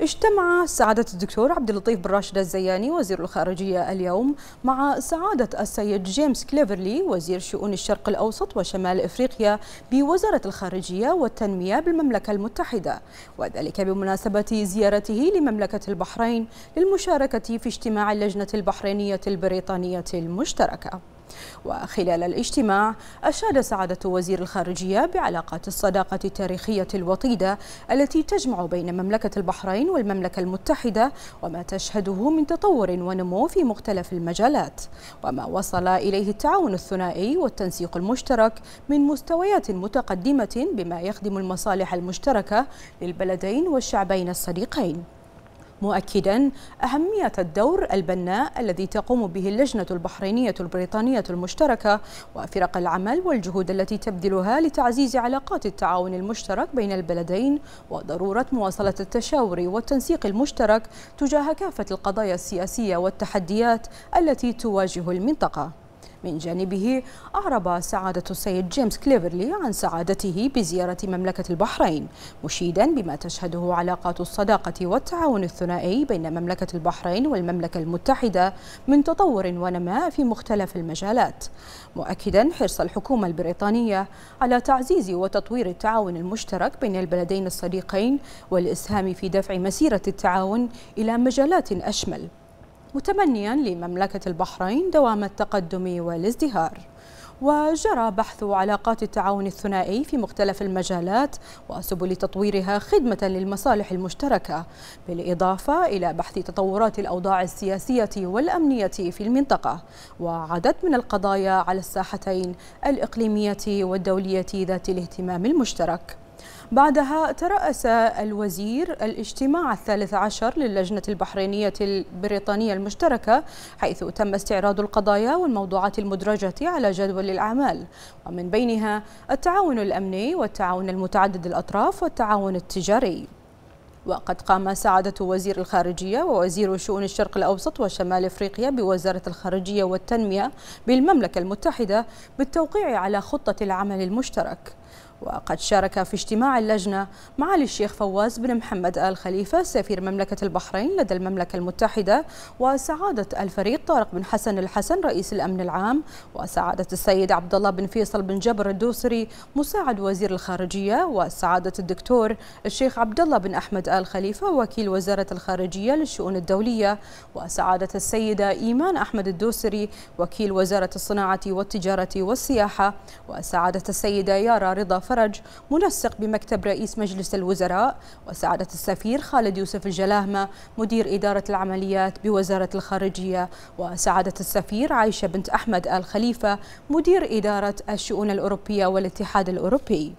اجتمع سعادة الدكتور عبد اللطيف بن راشد الزياني وزير الخارجية اليوم مع سعادة السيد جيمس كليفرلي وزير شؤون الشرق الأوسط وشمال إفريقيا بوزارة الخارجية والتنمية بالمملكة المتحدة وذلك بمناسبة زيارته لمملكة البحرين للمشاركة في اجتماع اللجنة البحرينية البريطانية المشتركة وخلال الاجتماع أشاد سعادة وزير الخارجية بعلاقات الصداقة التاريخية الوطيدة التي تجمع بين مملكة البحرين والمملكة المتحدة وما تشهده من تطور ونمو في مختلف المجالات وما وصل إليه التعاون الثنائي والتنسيق المشترك من مستويات متقدمة بما يخدم المصالح المشتركة للبلدين والشعبين الصديقين مؤكدا أهمية الدور البناء الذي تقوم به اللجنة البحرينية البريطانية المشتركة وفرق العمل والجهود التي تبذلها لتعزيز علاقات التعاون المشترك بين البلدين وضرورة مواصلة التشاور والتنسيق المشترك تجاه كافة القضايا السياسية والتحديات التي تواجه المنطقة من جانبه أعرب سعادة السيد جيمس كليفرلي عن سعادته بزيارة مملكة البحرين مشيدا بما تشهده علاقات الصداقة والتعاون الثنائي بين مملكة البحرين والمملكة المتحدة من تطور ونماء في مختلف المجالات مؤكدا حرص الحكومة البريطانية على تعزيز وتطوير التعاون المشترك بين البلدين الصديقين والإسهام في دفع مسيرة التعاون إلى مجالات أشمل متمنيا لمملكة البحرين دوام التقدم والازدهار وجرى بحث علاقات التعاون الثنائي في مختلف المجالات وسبل تطويرها خدمة للمصالح المشتركة بالإضافة إلى بحث تطورات الأوضاع السياسية والأمنية في المنطقة وعدد من القضايا على الساحتين الإقليمية والدولية ذات الاهتمام المشترك بعدها ترأس الوزير الاجتماع الثالث عشر للجنة البحرينية البريطانية المشتركة حيث تم استعراض القضايا والموضوعات المدرجة على جدول الأعمال ومن بينها التعاون الأمني والتعاون المتعدد الأطراف والتعاون التجاري وقد قام سعادة وزير الخارجية ووزير شؤون الشرق الأوسط وشمال إفريقيا بوزارة الخارجية والتنمية بالمملكة المتحدة بالتوقيع على خطة العمل المشترك وقد شارك في اجتماع اللجنة معالي الشيخ فواز بن محمد آل خليفة سفير مملكة البحرين لدى المملكة المتحدة وسعادة الفريق طارق بن حسن الحسن رئيس الأمن العام وسعادة السيد عبد الله بن فيصل بن جبر الدوسري مساعد وزير الخارجية وسعادة الدكتور الشيخ عبد الله بن أحمد آل خليفة وكيل وزارة الخارجية للشؤون الدولية وسعادة السيدة إيمان أحمد الدوسري وكيل وزارة الصناعة والتجارة والسياحة وسعادة السيدة يارا رضا فرج منسق بمكتب رئيس مجلس الوزراء وسعادة السفير خالد يوسف الجلاهمة مدير إدارة العمليات بوزارة الخارجية وسعادة السفير عائشة بنت أحمد آل خليفة مدير إدارة الشؤون الأوروبية والاتحاد الأوروبي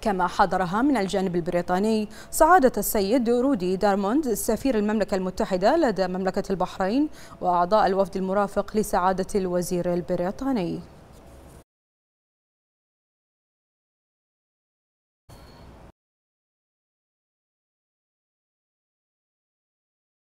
كما حضرها من الجانب البريطاني سعادة السيد رودي دارموند سفير المملكة المتحدة لدى مملكة البحرين وأعضاء الوفد المرافق لسعادة الوزير البريطاني